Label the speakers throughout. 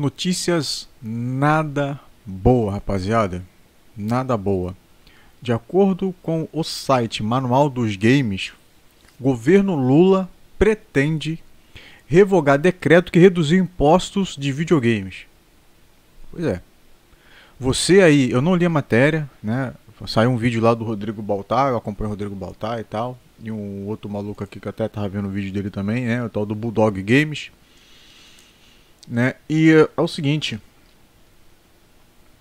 Speaker 1: Notícias nada boa, rapaziada. Nada boa. De acordo com o site Manual dos Games, governo Lula pretende revogar decreto que reduziu impostos de videogames. Pois é. Você aí, eu não li a matéria, né? Saiu um vídeo lá do Rodrigo Baltar, eu acompanho o Rodrigo Baltar e tal. E um outro maluco aqui que até tava vendo o vídeo dele também, né? O tal do Bulldog Games. Né? E é, é o seguinte.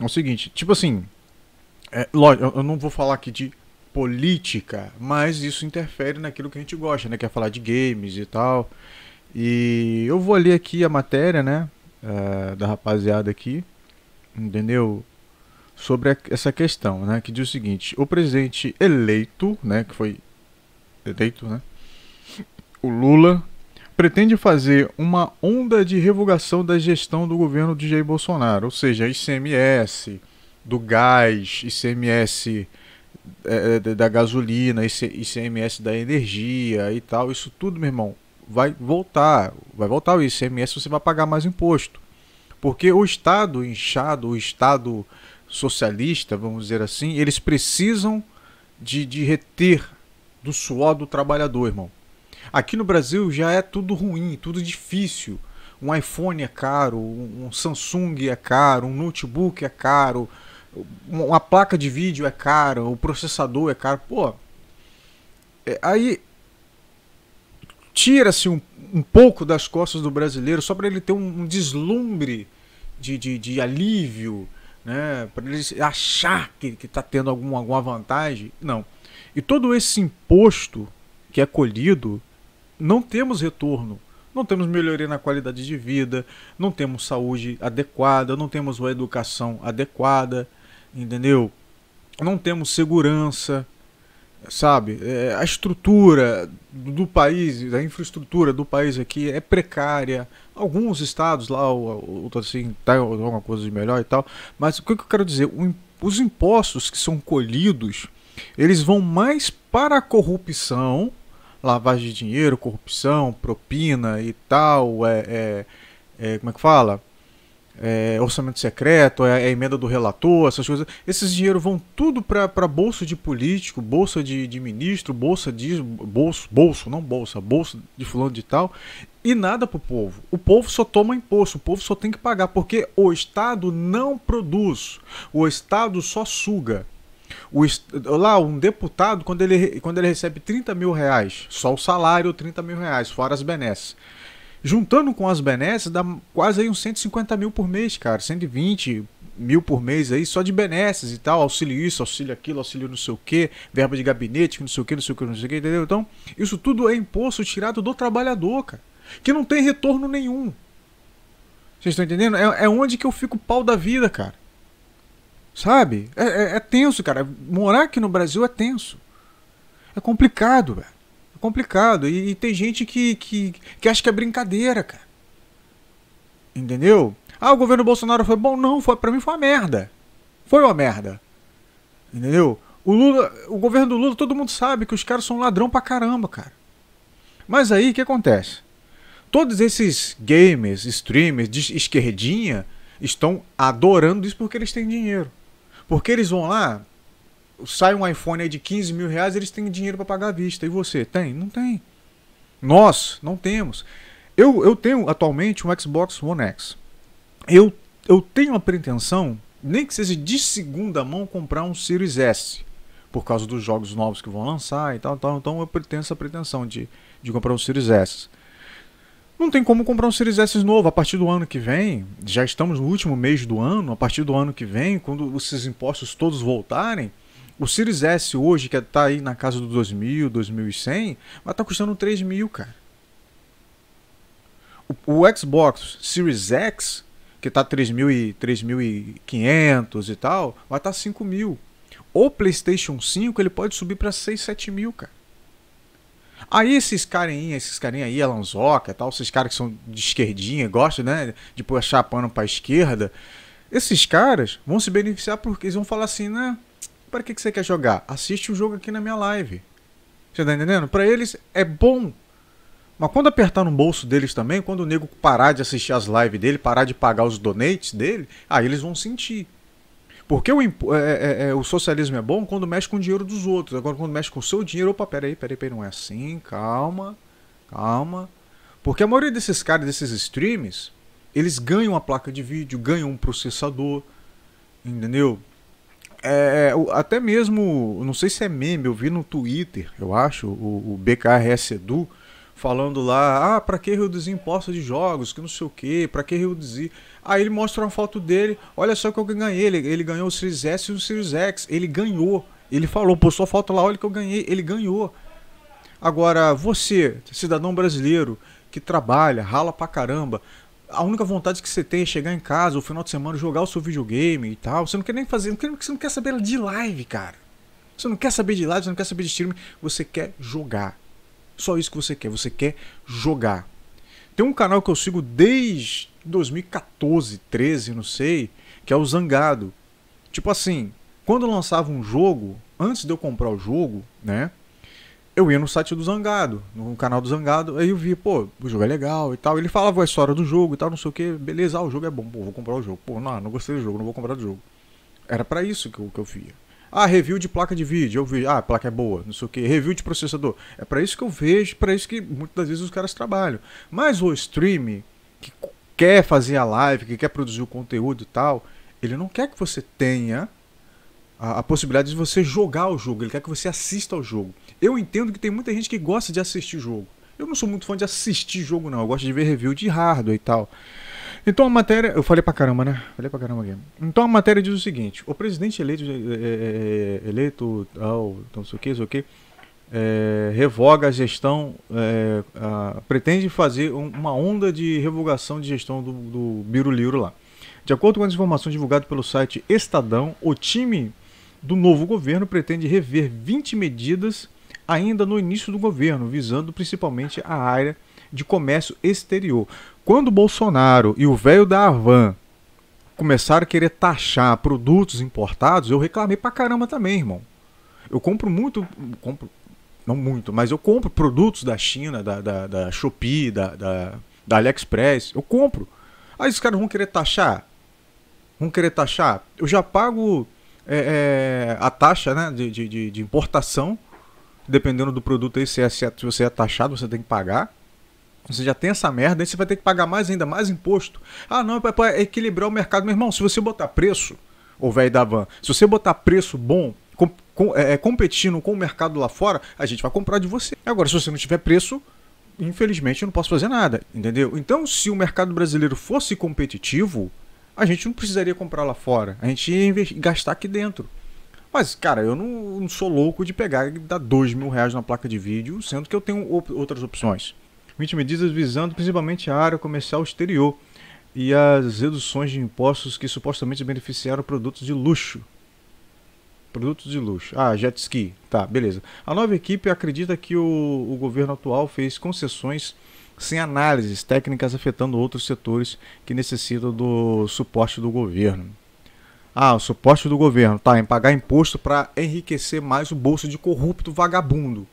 Speaker 1: É o seguinte, tipo assim. É, lógico, eu não vou falar aqui de política, mas isso interfere naquilo que a gente gosta, né? Quer é falar de games e tal. E eu vou ler aqui a matéria, né? Uh, da rapaziada aqui, entendeu? Sobre a, essa questão, né? Que diz o seguinte: o presidente eleito, né? Que foi eleito, né? O Lula pretende fazer uma onda de revogação da gestão do governo de Jair Bolsonaro, ou seja, ICMS, do gás, ICMS é, eh, eh, da gasolina, ICMS da energia e tal, isso tudo, meu irmão, vai voltar, vai voltar o ICMS, você vai pagar mais imposto. Porque o Estado inchado, o Estado socialista, vamos dizer assim, eles precisam de, de reter do suor do trabalhador, irmão. Aqui no Brasil já é tudo ruim, tudo difícil. Um iPhone é caro, um Samsung é caro, um notebook é caro, uma placa de vídeo é cara, o processador é caro. Pô, é, aí tira-se um, um, pouco das costas do brasileiro só para ele ter um, um deslumbre de, de, de alívio, né? para ele achar que está tendo algum, alguma vantagem. Não. E todo esse imposto que é colhido não temos retorno. Não temos melhoria na qualidade de vida, não temos saúde adequada, não temos uma educação adequada, entendeu? Não temos segurança, sabe? É, a estrutura do país, a infraestrutura do país aqui é precária. Alguns estados lá, ou, assim, tá alguma coisa de melhor e tal. Mas o que eu quero dizer? os impostos que são colhidos, eles vão mais para a corrupção lavagem de dinheiro, corrupção, propina e tal, é, é, é como é que fala? É, orçamento secreto, é, é, emenda do relator, essas coisas. Esses dinheiro vão tudo para bolso de político, bolsa de, de ministro, bolsa de bolso, bolso, não bolsa, bolso de fulano de tal, e nada para o povo. O povo só toma imposto, o povo só tem que pagar, porque o Estado não produz, o Estado só suga. O, lá, um deputado, quando ele, quando ele recebe 30 mil reais, só o salário, 30 mil reais, fora as benesses. Juntando com as benesses, dá quase aí uns 150 mil por mês, cara. 120 mil por mês aí, só de benesses e tal. Auxílio isso, auxílio aquilo, auxílio não sei o quê verba de gabinete, não sei o que, não sei o que, não sei o que, entendeu? Então, isso tudo é imposto tirado do trabalhador, cara. Que não tem retorno nenhum. Vocês estão entendendo? É, é onde que eu fico pau da vida, cara. Sabe? É, é, é tenso, cara. Morar aqui no Brasil é tenso. É complicado, velho. É complicado. E, e, tem gente que, que, que acha que é brincadeira, cara. Entendeu? Ah, o governo Bolsonaro foi bom? Não, foi para mim foi uma merda. Foi uma merda. Entendeu? O Lula, o governo do Lula, todo mundo sabe que os caras são ladrão pra caramba, cara. Mas aí o que acontece? Todos esses gamers, streamers de esquerdinha estão adorando isso porque eles têm dinheiro. Porque eles vão lá, sai um iPhone aí de 15 mil reais, eles têm dinheiro para pagar à vista. E você? Tem? Não tem. Nós não temos. Eu, eu tenho atualmente um Xbox One X. Eu, eu tenho a pretensão, nem que seja de segunda mão, comprar um Series S. Por causa dos jogos novos que vão lançar e tal, tal. Então eu tenho essa pretensão de, de comprar um Series S não tem como comprar um Series S novo a partir do ano que vem. Já estamos no último mês do ano, a partir do ano que vem, quando esses impostos todos voltarem, o Series S hoje, que está aí na casa do 2000, 2100, vai estar tá custando 3 mil, cara. O, o Xbox Series X, que está 3.500 e tal, vai estar tá 5 mil. O PlayStation 5 ele pode subir para 6.000, 7.000, cara. Aí esses carinhas, esses carinha aí, Alonsoca e tal, esses caras que são de esquerdinha, gostam, né? De puxar pano pra esquerda. Esses caras vão se beneficiar porque eles vão falar assim, né? Para que, que você quer jogar? Assiste o um jogo aqui na minha live. Você tá entendendo? Pra eles é bom. Mas quando apertar no bolso deles também, quando o nego parar de assistir as lives dele, parar de pagar os donates dele, aí eles vão sentir. Porque o, é, é, é, o socialismo é bom quando mexe com o dinheiro dos outros. Agora, quando mexe com o seu dinheiro, opa, peraí, peraí, peraí, não é assim, calma, calma. Porque a maioria desses caras, desses streams, eles ganham uma placa de vídeo, ganham um processador, entendeu? É, é até mesmo, não sei se é meme, eu vi no Twitter, eu acho, o, o BKRS Edu, falando lá, ah, para que reduzir impostos de jogos, que não sei o que, para que reduzir. Aí ele mostra uma foto dele, olha só o que eu ganhei, ele, ele ganhou o Series S e o Series X, ele ganhou. Ele falou, postou a foto lá, olha o que eu ganhei, ele ganhou. Agora, você, cidadão brasileiro, que trabalha, rala pra caramba, a única vontade que você tem é chegar em casa, no final de semana, jogar o seu videogame e tal, você não quer nem fazer, não quer, você não quer saber de live, cara. Você não quer saber de live, você não quer saber de streaming, você quer jogar. Só isso que você quer, você quer jogar. Tem um canal que eu sigo desde 2014, 13, não sei, que é o Zangado. Tipo assim, quando lançava um jogo, antes de eu comprar o jogo, né? Eu ia no site do Zangado, no canal do Zangado, aí eu vi, pô, o jogo é legal e tal. Ele falava a história do jogo e tal, não sei o que, beleza, ah, o jogo é bom, pô, vou comprar o jogo. Pô, não, não gostei do jogo, não vou comprar o jogo. Era para isso que eu, que eu via. Ah, review de placa de vídeo, eu vi, ah, a placa é boa, não sei o que, review de processador. É para isso que eu vejo, para isso que muitas das vezes os caras trabalham. Mas o stream que quer fazer a live, que quer produzir o conteúdo e tal, ele não quer que você tenha a, a possibilidade de você jogar o jogo, ele quer que você assista ao jogo. Eu entendo que tem muita gente que gosta de assistir jogo. Eu não sou muito fã de assistir jogo, não. Eu gosto de ver review de hardware e tal. Então a matéria. Eu falei pra caramba, né? Falei pra caramba aqui. Então a matéria diz o seguinte: o presidente eleito, é, é, é, é eleito então, não sei o que, não sei o que, é, revoga a gestão. A, pretende fazer um, uma onda de revogação de gestão do, do Biruliro lá. De acordo com as informações divulgadas pelo site Estadão, o time do novo governo pretende rever 20 medidas ainda no início do governo, visando principalmente a área de comércio exterior. Quando Bolsonaro e o velho da Havan começaram a querer taxar produtos importados, eu reclamei pra caramba também, irmão. Eu compro muito. Compro, não muito, mas eu compro produtos da China, da, da, da Shopee, da, da, da AliExpress. Eu compro. Aí os caras vão querer taxar. Vão querer taxar. Eu já pago é, é, a taxa né, de, de, de importação. Dependendo do produto aí, é, se, é, se você é taxado, você tem que pagar. Você já tem essa merda, aí você vai ter que pagar mais ainda, mais imposto. Ah, não, é para é equilibrar o mercado. Meu irmão, se você botar preço, ô velho da van, se você botar preço bom, com, com, é, é, competindo com o mercado lá fora, a gente vai comprar de você. Agora, se você não tiver preço, infelizmente eu não posso fazer nada, entendeu? Então, se o mercado brasileiro fosse competitivo, a gente não precisaria comprar lá fora, a gente ia gastar aqui dentro. Mas, cara, eu não, não sou louco de pegar e dar dois mil reais na placa de vídeo, sendo que eu tenho op outras opções. 20 medidas visando principalmente a área comercial exterior e as reduções de impostos que supostamente beneficiaram produtos de luxo. Produtos de luxo. Ah, jet ski. Tá, beleza. A nova equipe acredita que o, o governo atual fez concessões sem análises técnicas afetando outros setores que necessitam do suporte do governo. Ah, o suporte do governo, tá, em pagar imposto para enriquecer mais o bolso de corrupto vagabundo,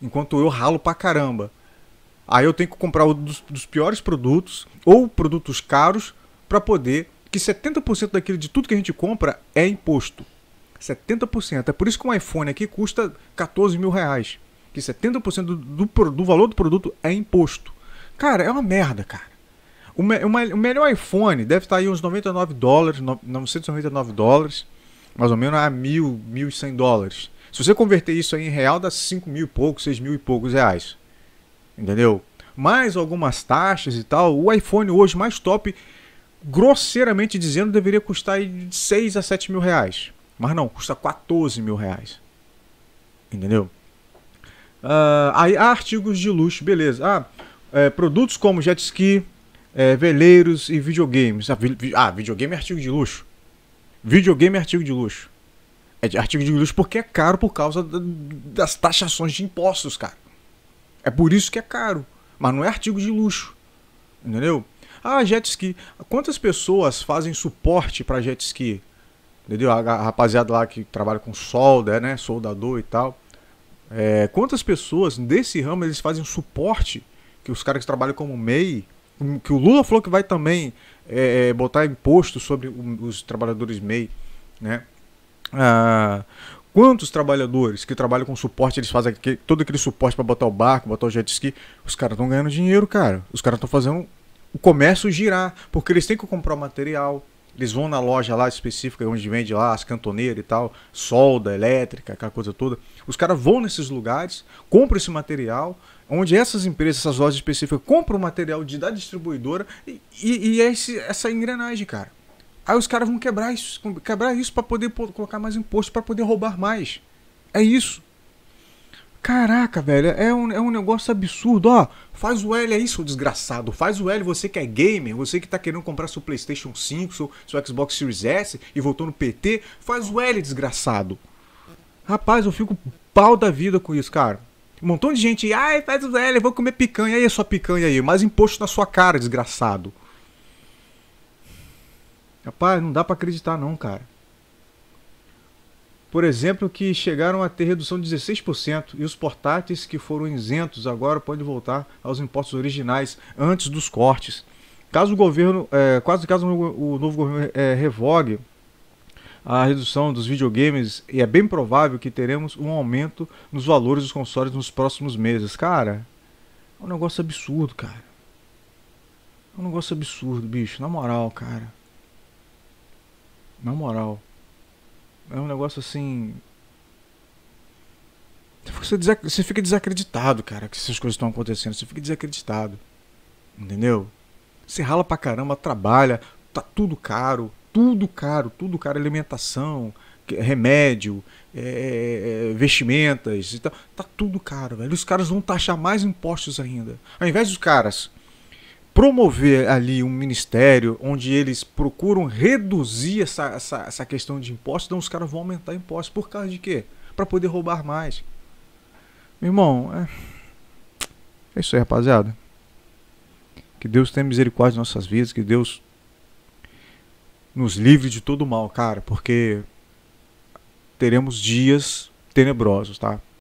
Speaker 1: enquanto eu ralo pra caramba. Aí eu tenho que comprar um dos, dos piores produtos ou produtos caros para poder. Que 70% daquilo de tudo que a gente compra é imposto. 70%. É por isso que um iPhone aqui custa 14 mil reais. Que 70% do, do, do valor do produto é imposto. Cara, é uma merda, cara. O, me, uma, o melhor iPhone deve estar tá aí uns 99 dólares, 999 dólares, mais ou menos a mil, 1.100 dólares. Se você converter isso aí em real, dá 5 mil e poucos, 6 mil e poucos reais entendeu? Mais algumas taxas e tal. O iPhone hoje mais top, grosseiramente dizendo, deveria custar de 6 a 7 mil reais. Mas não, custa 14 mil reais. Entendeu? Uh, aí, artigos de luxo, beleza. Ah, é, produtos como jet ski, é, veleiros e videogames. Ah, vi, ah, videogame é artigo de luxo. Videogame é artigo de luxo. É de artigo de luxo porque é caro por causa das taxações de impostos, cara. É por isso que é caro, mas não é artigo de luxo. Entendeu? Ah, jet ski. Quantas pessoas fazem suporte para jet ski? Entendeu? A rapaziada lá que trabalha com solda, né? Soldador e tal. É, quantas pessoas desse ramo eles fazem suporte? Que os caras que trabalham como MEI, que o Lula falou que vai também é, é botar imposto sobre os trabalhadores MEI, né? Ah, Quantos trabalhadores que trabalham com suporte, eles fazem aquele, todo aquele suporte para botar o barco, botar o jet ski. Os caras estão ganhando dinheiro, cara. Os caras estão fazendo o comércio girar, porque eles têm que comprar o material. Eles vão na loja lá específica onde vende lá as cantoneiras e tal, solda, elétrica, aquela coisa toda. Os caras vão nesses lugares, compram esse material, onde essas empresas, essas lojas específicas compram o material de, da distribuidora e, e, e é esse, essa engrenagem, cara. Aí os caras vão quebrar isso, quebrar isso para poder colocar mais imposto, para poder roubar mais. É isso. Caraca, velho, é, é um, é um negócio absurdo. Ó, faz o L aí, seu desgraçado. Faz o L, você que é gamer, você que tá querendo comprar seu PlayStation 5, seu, seu Xbox Series S e voltou no PT. Faz o L, desgraçado. Rapaz, eu fico pau da vida com isso, cara. Um montão de gente, ai, faz o L, vou comer picanha. E aí, sua picanha aí? Mais imposto na sua cara, desgraçado. Rapaz, não dá para acreditar não, cara. Por exemplo, que chegaram a ter redução de 16% e os portáteis que foram isentos agora podem voltar aos impostos originais antes dos cortes. Caso o governo, é, quase caso o novo governo é, revogue a redução dos videogames e é bem provável que teremos um aumento nos valores dos consoles nos próximos meses. Cara, é um negócio absurdo, cara. É um negócio absurdo, bicho. Na moral, cara. Na moral. É um negócio assim. Você, desac... você fica desacreditado, cara, que essas coisas estão acontecendo. Você fica desacreditado. Entendeu? Você rala pra caramba, trabalha, tá tudo caro, tudo caro, tudo caro, alimentação, remédio, é, é, é, vestimentas e tal. Tá tudo caro, velho. Os caras vão taxar mais impostos ainda. Ao invés dos caras promover ali um ministério onde eles procuram reduzir essa, essa, essa questão de impostos, então os caras vão aumentar impostos. Por causa de quê? Para poder roubar mais. Meu irmão, é... é isso aí, rapaziada. Que Deus tenha misericórdia de nossas vidas, que Deus nos livre de todo mal, cara, porque teremos dias tenebrosos, tá?